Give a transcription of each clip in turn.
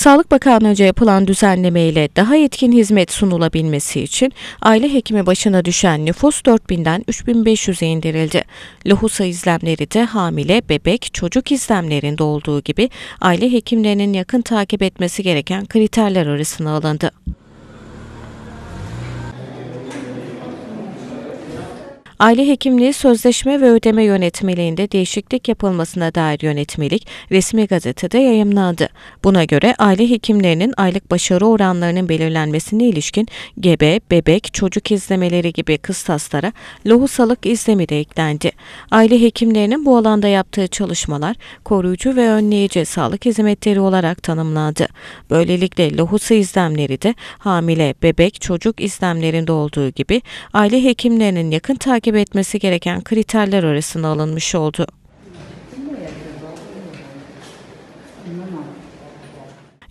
Sağlık Bakanlığı'nca yapılan düzenlemeyle daha etkin hizmet sunulabilmesi için aile hekimi başına düşen nüfus 4000'den 3500'e indirildi. Lohusa izlemleri de hamile, bebek, çocuk izlemlerinde olduğu gibi aile hekimlerinin yakın takip etmesi gereken kriterler arasına alındı. aile hekimliği sözleşme ve ödeme yönetmeliğinde değişiklik yapılmasına dair yönetmelik resmi gazetede yayımlandı. Buna göre aile hekimlerinin aylık başarı oranlarının belirlenmesine ilişkin gebe, bebek, çocuk izlemeleri gibi kıstaslara lohusalık izlemi de eklendi. Aile hekimlerinin bu alanda yaptığı çalışmalar koruyucu ve önleyici sağlık hizmetleri olarak tanımlandı. Böylelikle lohusa izlemleri de hamile, bebek, çocuk izlemlerinde olduğu gibi aile hekimlerinin yakın takip takip etmesi gereken kriterler arasına alınmış oldu.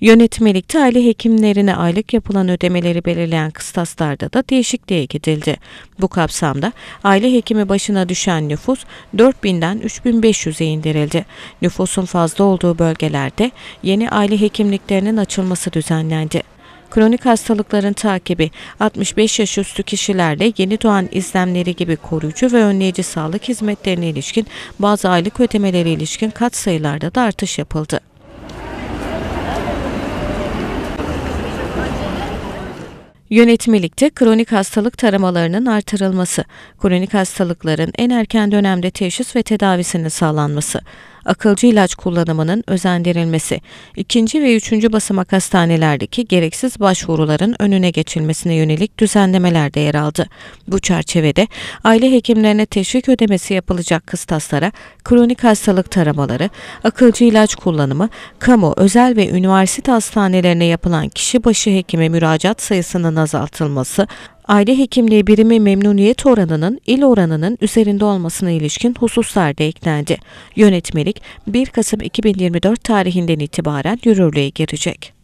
Yönetmelikte aile hekimlerine aylık yapılan ödemeleri belirleyen kıstaslarda da değişikliğe gidildi. Bu kapsamda aile hekimi başına düşen nüfus 4000'den 3500'e indirildi. Nüfusun fazla olduğu bölgelerde yeni aile hekimliklerinin açılması düzenlendi kronik hastalıkların takibi, 65 yaş üstü kişilerle yeni doğan izlemleri gibi koruyucu ve önleyici sağlık hizmetlerine ilişkin bazı aylık ödemelere ilişkin kat sayılarda da artış yapıldı. Yönetmelikte kronik hastalık taramalarının artırılması, kronik hastalıkların en erken dönemde teşhis ve tedavisinin sağlanması, akılcı ilaç kullanımının özendirilmesi, ikinci ve üçüncü basamak hastanelerdeki gereksiz başvuruların önüne geçilmesine yönelik düzenlemeler de yer aldı. Bu çerçevede aile hekimlerine teşvik ödemesi yapılacak kıstaslara kronik hastalık taramaları, akılcı ilaç kullanımı, kamu, özel ve üniversite hastanelerine yapılan kişi başı hekime müracaat sayısının azaltılması, aile hekimliği birimi memnuniyet oranının il oranının üzerinde olmasına ilişkin hususlar da eklendi. Yönetmelik 1 Kasım 2024 tarihinden itibaren yürürlüğe girecek.